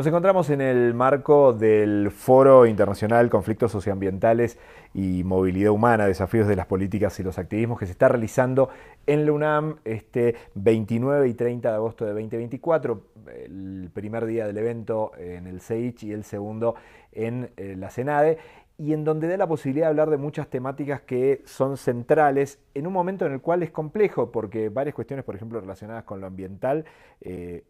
Nos encontramos en el marco del Foro Internacional Conflictos Socioambientales y Movilidad Humana, Desafíos de las Políticas y los Activismos, que se está realizando en la UNAM este 29 y 30 de agosto de 2024, el primer día del evento en el CEICH y el segundo en eh, la CENADE y en donde da la posibilidad de hablar de muchas temáticas que son centrales en un momento en el cual es complejo, porque varias cuestiones, por ejemplo, relacionadas con lo ambiental, eh,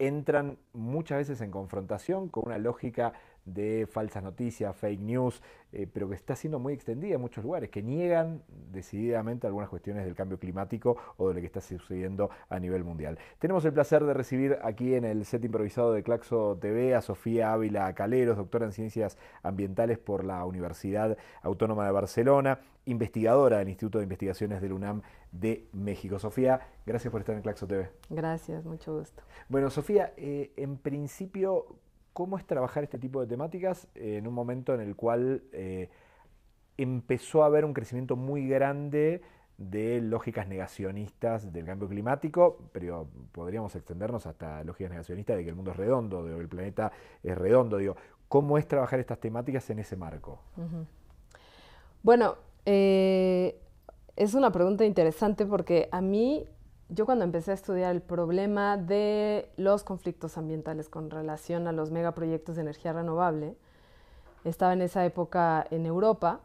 entran muchas veces en confrontación con una lógica de falsas noticias, fake news, eh, pero que está siendo muy extendida en muchos lugares, que niegan decididamente algunas cuestiones del cambio climático o de lo que está sucediendo a nivel mundial. Tenemos el placer de recibir aquí en el set improvisado de Claxo TV a Sofía Ávila Caleros, doctora en Ciencias Ambientales por la Universidad Autónoma de Barcelona, investigadora del Instituto de Investigaciones del UNAM de México. Sofía, gracias por estar en Claxo TV. Gracias, mucho gusto. Bueno, Sofía, eh, en principio, ¿Cómo es trabajar este tipo de temáticas eh, en un momento en el cual eh, empezó a haber un crecimiento muy grande de lógicas negacionistas del cambio climático, pero podríamos extendernos hasta lógicas negacionistas de que el mundo es redondo, de que el planeta es redondo. Digo, ¿cómo es trabajar estas temáticas en ese marco? Bueno, eh, es una pregunta interesante porque a mí yo cuando empecé a estudiar el problema de los conflictos ambientales con relación a los megaproyectos de energía renovable, estaba en esa época en Europa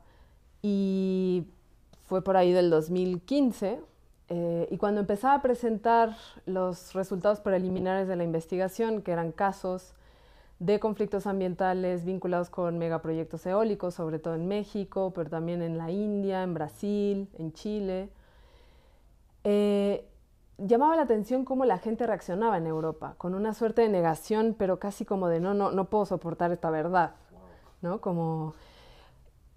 y fue por ahí del 2015. Eh, y cuando empezaba a presentar los resultados preliminares de la investigación, que eran casos de conflictos ambientales vinculados con megaproyectos eólicos, sobre todo en México, pero también en la India, en Brasil, en Chile, eh, llamaba la atención cómo la gente reaccionaba en Europa, con una suerte de negación, pero casi como de no, no, no puedo soportar esta verdad, ¿no? Como...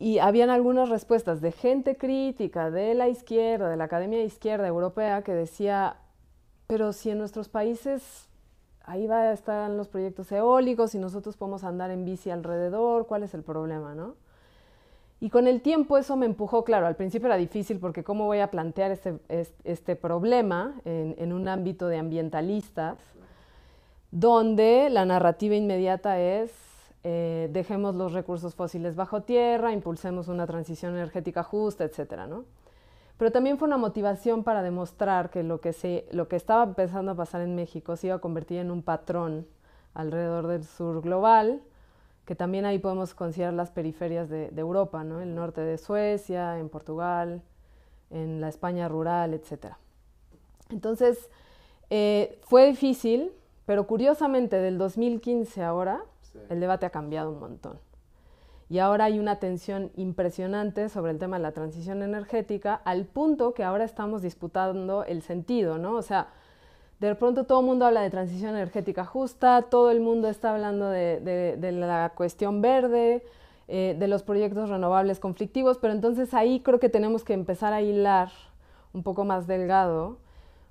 Y habían algunas respuestas de gente crítica, de la izquierda, de la Academia Izquierda Europea, que decía, pero si en nuestros países ahí van a estar los proyectos eólicos y nosotros podemos andar en bici alrededor, ¿cuál es el problema, no? Y con el tiempo eso me empujó, claro, al principio era difícil porque cómo voy a plantear este, este problema en, un ámbito de ambientalistas, donde la narrativa inmediata es eh, dejemos los recursos fósiles bajo tierra, impulsemos una transición energética justa, etc. ¿no? Pero también fue una motivación para demostrar que lo que, se, lo que estaba empezando a pasar en México se iba a convertir en un patrón alrededor del sur global, que también ahí podemos considerar las periferias de, Europa, ¿no? el norte de Suecia, en Portugal, en la España rural, etc. Entonces, eh, fue difícil, pero curiosamente del 2015 ahora, el debate ha cambiado un montón. Y ahora hay una tensión impresionante sobre el tema de la transición energética, al punto que ahora estamos disputando el sentido, ¿no? O sea, de pronto todo el mundo habla de transición energética justa, todo el mundo está hablando de, la cuestión verde, eh, de los proyectos renovables conflictivos, pero entonces ahí creo que tenemos que empezar a hilar un poco más delgado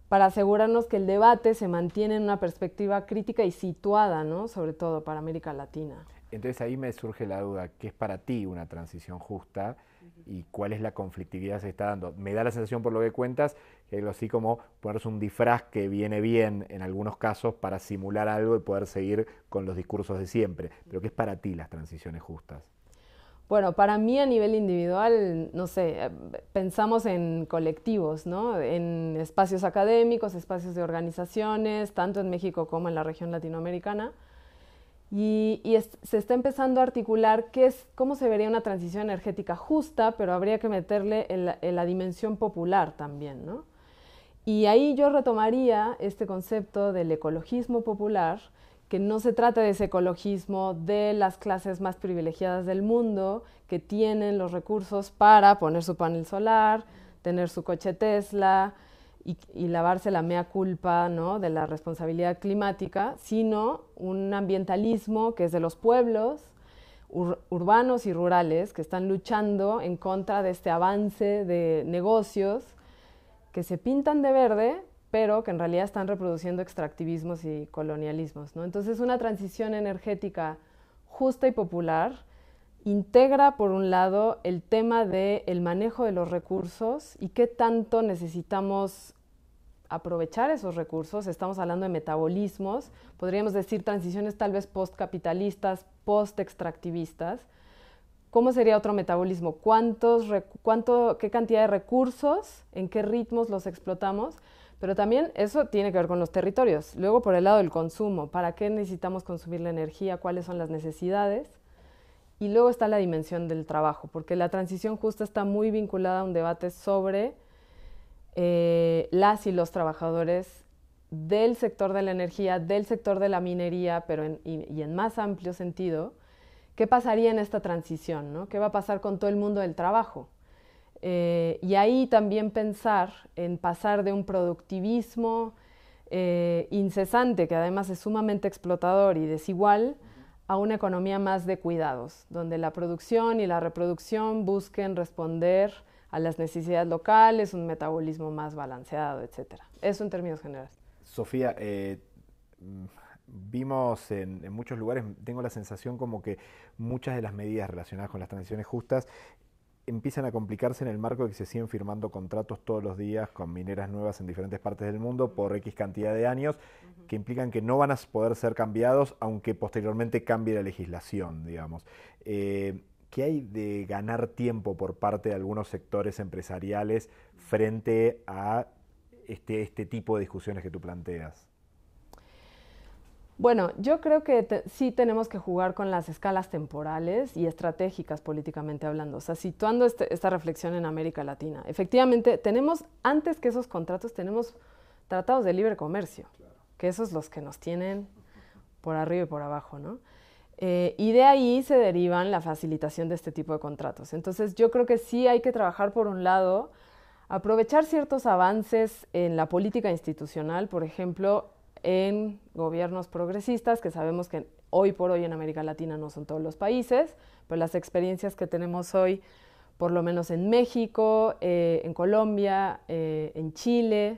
para asegurarnos que el debate se mantiene en una perspectiva crítica y situada, ¿no? sobre todo para América Latina. Entonces ahí me surge la duda, ¿qué es para ti una transición justa y cuál es la conflictividad que se está dando? Me da la sensación por lo que cuentas algo así como ponerse un disfraz que viene bien en algunos casos para simular algo y poder seguir con los discursos de siempre. Pero ¿qué es para ti las transiciones justas? Bueno, para mí a nivel individual, no sé, eh, pensamos en colectivos, ¿no? En espacios académicos, espacios de organizaciones, tanto en México como en la región latinoamericana. Y, se está empezando a articular qué es, cómo se vería una transición energética justa, pero habría que meterle en la dimensión popular también, ¿no? Y ahí yo retomaría este concepto del ecologismo popular, que no se trata de ese ecologismo de las clases más privilegiadas del mundo, que tienen los recursos para poner su panel solar, tener su coche Tesla y, lavarse la mea culpa de la responsabilidad climática, sino un ambientalismo que es de los pueblos urbanos y rurales que están luchando en contra de este avance de negocios que se pintan de verde, pero que en realidad están reproduciendo extractivismos y colonialismos. Entonces, una transición energética justa y popular integra, por un lado, el tema del manejo de los recursos y qué tanto necesitamos aprovechar esos recursos. Estamos hablando de metabolismos, podríamos decir transiciones tal vez postcapitalistas, post-extractivistas, ¿Cómo sería otro metabolismo? ¿Cuántos, cuánto, ¿Qué cantidad de recursos? ¿En qué ritmos los explotamos? Pero también eso tiene que ver con los territorios. Luego por el lado del consumo, ¿para qué necesitamos consumir la energía? ¿Cuáles son las necesidades? Y luego está la dimensión del trabajo, porque la transición justa está muy vinculada a un debate sobre eh, las y los trabajadores del sector de la energía, del sector de la minería, pero y en más amplio sentido, ¿Qué pasaría en esta transición? ¿no? ¿Qué va a pasar con todo el mundo del trabajo? Eh, y ahí también pensar en pasar de un productivismo eh, incesante, que además es sumamente explotador y desigual, a una economía más de cuidados, donde la producción y la reproducción busquen responder a las necesidades locales, un metabolismo más balanceado, etc. Eso en términos generales. Sofía, eh, vimos en, muchos lugares, tengo la sensación como que muchas de las medidas relacionadas con las transiciones justas empiezan a complicarse en el marco de que se siguen firmando contratos todos los días con mineras nuevas en diferentes partes del mundo por X cantidad de años, que implican que no van a poder ser cambiados aunque posteriormente cambie la legislación, digamos. Eh, ¿Qué hay de ganar tiempo por parte de algunos sectores empresariales frente a este, este tipo de discusiones que tú planteas? Bueno, yo creo que sí tenemos que jugar con las escalas temporales y estratégicas políticamente hablando, o sea, situando este, esta reflexión en América Latina. Efectivamente, tenemos, antes que esos contratos, tenemos tratados de libre comercio, que esos los que nos tienen por arriba y por abajo, ¿no? Eh, y de ahí se derivan la facilitación de este tipo de contratos. Entonces, yo creo que sí hay que trabajar, por un lado, aprovechar ciertos avances en la política institucional, por ejemplo, en gobiernos progresistas, que sabemos que hoy por hoy en América Latina no son todos los países, pero las experiencias que tenemos hoy, por lo menos en México, eh, en Colombia, eh, en Chile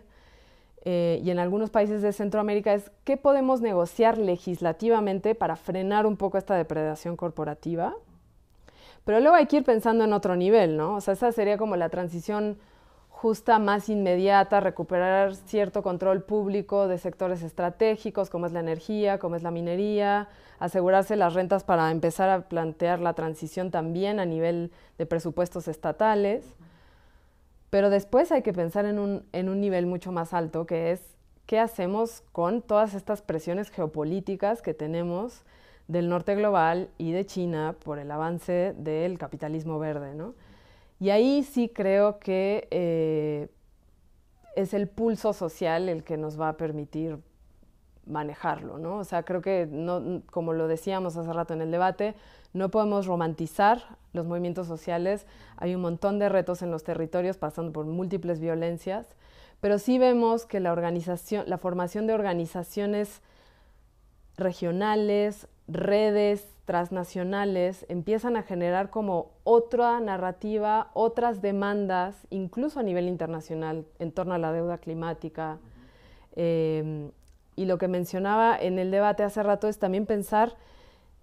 eh, y en algunos países de Centroamérica, es qué podemos negociar legislativamente para frenar un poco esta depredación corporativa. Pero luego hay que ir pensando en otro nivel, ¿no? O sea, esa sería como la transición justa más inmediata, recuperar cierto control público de sectores estratégicos como es la energía, como es la minería, asegurarse las rentas para empezar a plantear la transición también a nivel de presupuestos estatales. Pero después hay que pensar en un, nivel mucho más alto, que es qué hacemos con todas estas presiones geopolíticas que tenemos del norte global y de China por el avance del capitalismo verde. ¿no? Y ahí sí creo que eh, es el pulso social el que nos va a permitir manejarlo, ¿no? O sea, creo que, no, como lo decíamos hace rato en el debate, no podemos romantizar los movimientos sociales. Hay un montón de retos en los territorios pasando por múltiples violencias, pero sí vemos que la, organización, la formación de organizaciones regionales, redes transnacionales empiezan a generar como otra narrativa, otras demandas, incluso a nivel internacional, en torno a la deuda climática. Eh, y lo que mencionaba en el debate hace rato es también pensar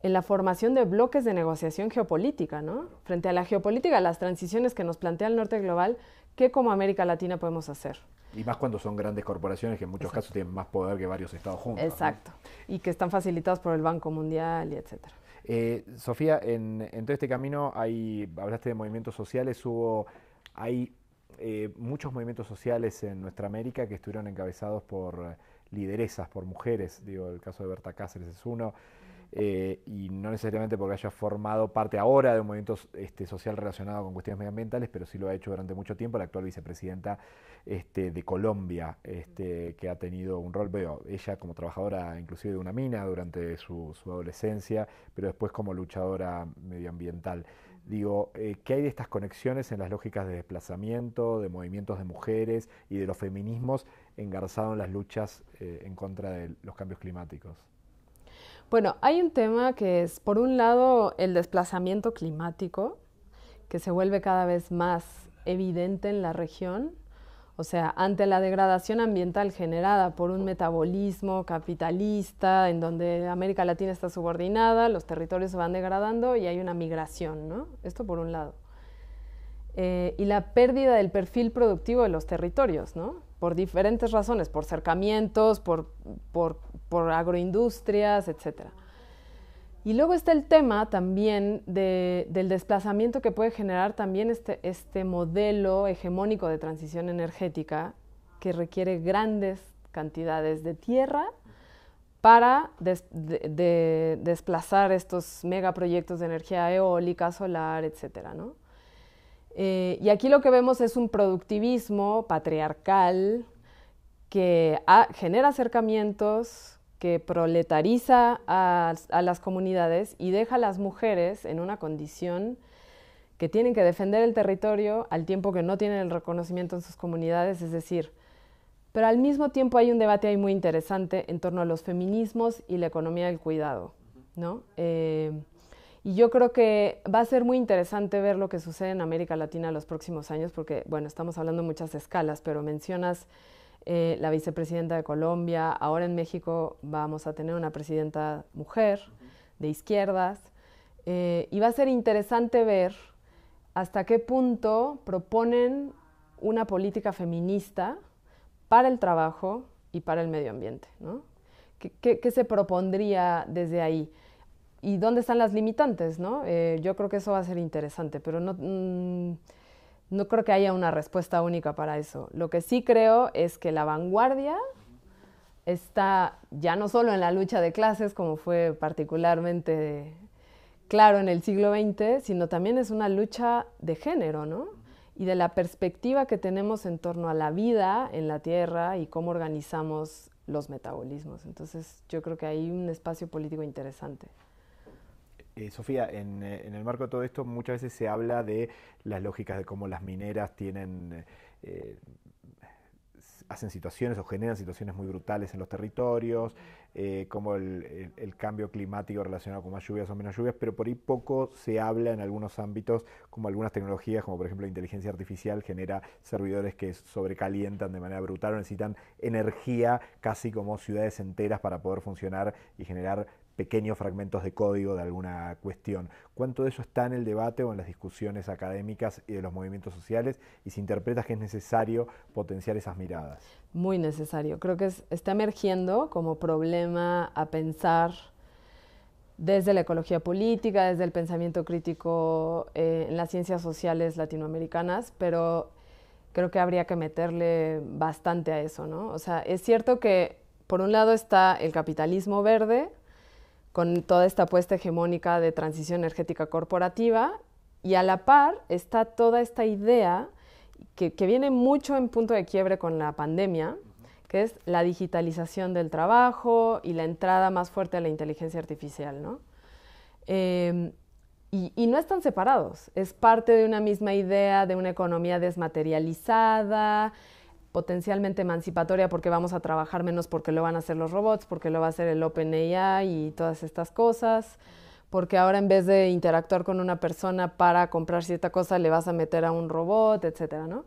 en la formación de bloques de negociación geopolítica, ¿no? Frente a la geopolítica, las transiciones que nos plantea el norte global, ¿qué como América Latina podemos hacer? Y más cuando son grandes corporaciones que en muchos casos tienen más poder que varios estados juntos. Exacto. Y que están facilitados por el Banco Mundial y etcétera. Eh, Sofía, en, todo este camino hay, hablaste de movimientos sociales, hubo, hay eh, muchos movimientos sociales en nuestra América que estuvieron encabezados por lideresas por mujeres, digo, el caso de Berta Cáceres es uno, eh, y no necesariamente porque haya formado parte ahora de un movimiento este, social relacionado con cuestiones medioambientales, pero sí lo ha hecho durante mucho tiempo la actual vicepresidenta este, de Colombia, este, que ha tenido un rol, veo, ella como trabajadora inclusive de una mina durante su, adolescencia, pero después como luchadora medioambiental. Digo, eh, ¿qué hay de estas conexiones en las lógicas de desplazamiento, de movimientos de mujeres y de los feminismos engarzado en las luchas eh, en contra de los cambios climáticos? Bueno, hay un tema que es, por un lado, el desplazamiento climático, que se vuelve cada vez más evidente en la región. O sea, ante la degradación ambiental generada por un metabolismo capitalista, en donde América Latina está subordinada, los territorios se van degradando y hay una migración, ¿no? Esto por un lado. Eh, y la pérdida del perfil productivo de los territorios, ¿no? por diferentes razones, por cercamientos, por, por, agroindustrias, etcétera. Y luego está el tema también del desplazamiento que puede generar también este, este, modelo hegemónico de transición energética que requiere grandes cantidades de tierra para desplazar estos megaproyectos de energía eólica, solar, etc. ¿no? Eh, y aquí lo que vemos es un productivismo patriarcal que ah, genera acercamientos, que proletariza a, las comunidades y deja a las mujeres en una condición que tienen que defender el territorio al tiempo que no tienen el reconocimiento en sus comunidades, es decir, pero al mismo tiempo hay un debate ahí muy interesante en torno a los feminismos y la economía del cuidado, ¿no? Eh, y yo creo que va a ser muy interesante ver lo que sucede en América Latina en los próximos años, porque, bueno, estamos hablando de muchas escalas, pero mencionas eh, la vicepresidenta de Colombia, ahora en México vamos a tener una presidenta mujer de izquierdas, eh, y va a ser interesante ver hasta qué punto proponen una política feminista para el trabajo y para el medio ambiente, ¿no? qué se propondría desde ahí? y dónde están las limitantes, ¿no? Eh, yo creo que eso va a ser interesante, pero no, mm, no creo que haya una respuesta única para eso. Lo que sí creo es que la vanguardia está ya no solo en la lucha de clases, como fue particularmente claro en el siglo XX, sino también es una lucha de género, ¿no? Y de la perspectiva que tenemos en torno a la vida en la Tierra y cómo organizamos los metabolismos. Entonces yo creo que hay un espacio político interesante. Eh, Sofía, eh, en, el marco de todo esto muchas veces se habla de las lógicas de cómo las mineras tienen, eh, hacen situaciones o generan situaciones muy brutales en los territorios, cómo el, el, cambio climático relacionado con más lluvias o menos lluvias, pero por ahí poco se habla en algunos ámbitos, como algunas tecnologías, como por ejemplo la inteligencia artificial, genera servidores que sobrecalientan de manera brutal o necesitan energía casi como ciudades enteras para poder funcionar y generar pequeños fragmentos de código de alguna cuestión. ¿Cuánto de eso está en el debate o en las discusiones académicas y de los movimientos sociales? Y si interpretas que es necesario potenciar esas miradas. Muy necesario. Creo que está emergiendo como problema a pensar desde la ecología política, desde el pensamiento crítico eh, en las ciencias sociales latinoamericanas, pero creo que habría que meterle bastante a eso, ¿no? O sea, es cierto que por un lado está el capitalismo verde, con toda esta apuesta hegemónica de transición energética corporativa y a la par está toda esta idea que, viene mucho en punto de quiebre con la pandemia, que es la digitalización del trabajo y la entrada más fuerte a la inteligencia artificial. Em, y, no están separados, es parte de una misma idea de una economía desmaterializada potencialmente emancipatoria porque vamos a trabajar menos porque lo van a hacer los robots, porque lo va a hacer el OpenAI y todas estas cosas, porque ahora en vez de interactuar con una persona para comprar cierta cosa le vas a meter a un robot, etcétera, ¿no?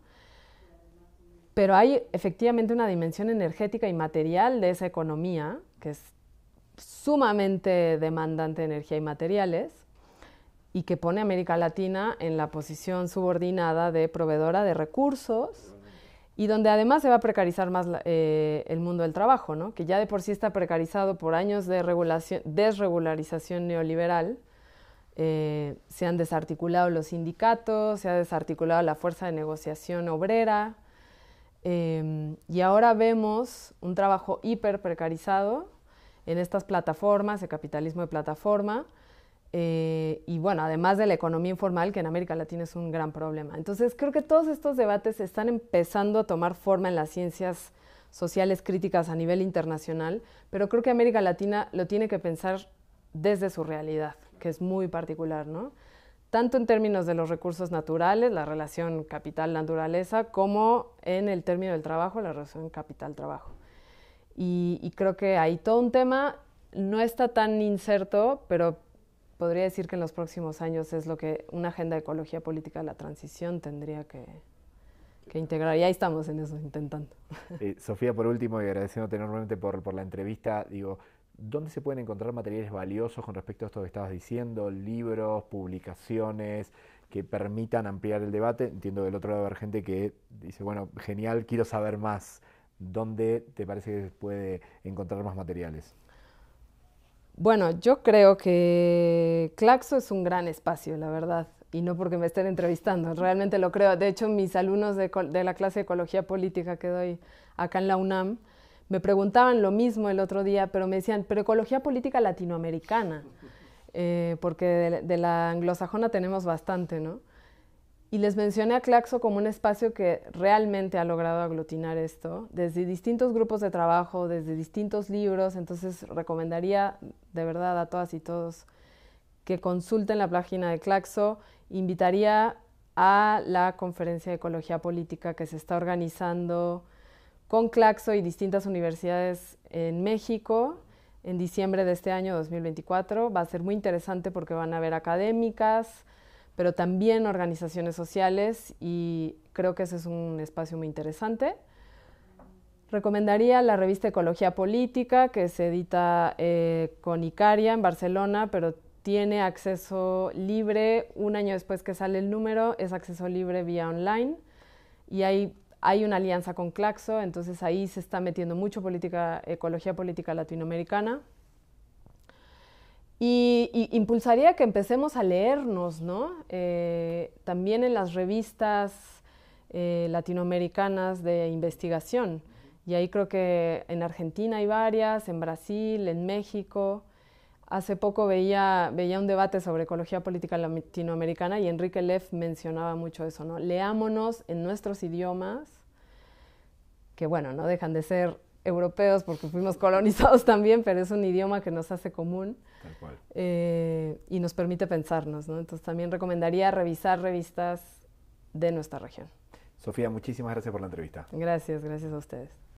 Pero hay efectivamente una dimensión energética y material de esa economía que es sumamente demandante de energía y materiales y que pone a América Latina en la posición subordinada de proveedora de recursos y donde además se va a precarizar más eh, el mundo del trabajo, ¿no? que ya de por sí está precarizado por años de desregularización neoliberal. Eh, se han desarticulado los sindicatos, se ha desarticulado la fuerza de negociación obrera eh, y ahora vemos un trabajo hiper precarizado en estas plataformas, el capitalismo de plataforma, eh, y bueno, además de la economía informal, que en América Latina es un gran problema. Entonces, creo que todos estos debates están empezando a tomar forma en las ciencias sociales críticas a nivel internacional, pero creo que América Latina lo tiene que pensar desde su realidad, que es muy particular, ¿no? Tanto en términos de los recursos naturales, la relación capital-naturaleza, como en el término del trabajo, la relación capital-trabajo. Y, creo que hay todo un tema, no está tan incerto, pero podría decir que en los próximos años es lo que una agenda de ecología política de la transición tendría que, integrar. Y ahí estamos en eso, intentando. Eh, Sofía, por último, y agradeciéndote enormemente por, por la entrevista, digo, ¿dónde se pueden encontrar materiales valiosos con respecto a esto que estabas diciendo? Libros, publicaciones que permitan ampliar el debate. Entiendo del otro lado haber gente que dice, bueno, genial, quiero saber más. ¿Dónde te parece que se puede encontrar más materiales? Bueno, yo creo que Claxo es un gran espacio, la verdad, y no porque me estén entrevistando, realmente lo creo. De hecho, mis alumnos de, la clase de Ecología Política que doy acá en la UNAM, me preguntaban lo mismo el otro día, pero me decían, pero ecología política latinoamericana, eh, porque de, la anglosajona tenemos bastante, ¿no? Y les mencioné a Claxo como un espacio que realmente ha logrado aglutinar esto, desde distintos grupos de trabajo, desde distintos libros, entonces recomendaría de verdad a todas y todos que consulten la página de Claxo, invitaría a la conferencia de ecología política que se está organizando con Claxo y distintas universidades en México en diciembre de este año 2024. Va a ser muy interesante porque van a haber académicas, pero también organizaciones sociales y creo que ese es un espacio muy interesante. Recomendaría la revista Ecología Política, que se edita eh, con Icaria en Barcelona, pero tiene acceso libre. Un año después que sale el número, es acceso libre vía online. Y hay, hay una alianza con Claxo, entonces ahí se está metiendo mucho política, ecología política latinoamericana. Y, impulsaría que empecemos a leernos, ¿no? Eh, también en las revistas eh, latinoamericanas de investigación. Y ahí creo que en Argentina hay varias, en Brasil, en México. Hace poco veía, veía un debate sobre ecología política latinoamericana y Enrique Leff mencionaba mucho eso, ¿no? Leámonos en nuestros idiomas, que bueno, no dejan de ser europeos porque fuimos colonizados también, pero es un idioma que nos hace común eh, y nos permite pensarnos. Entonces también recomendaría revisar revistas de nuestra región. Sofía, muchísimas gracias por la entrevista. Gracias, gracias a ustedes.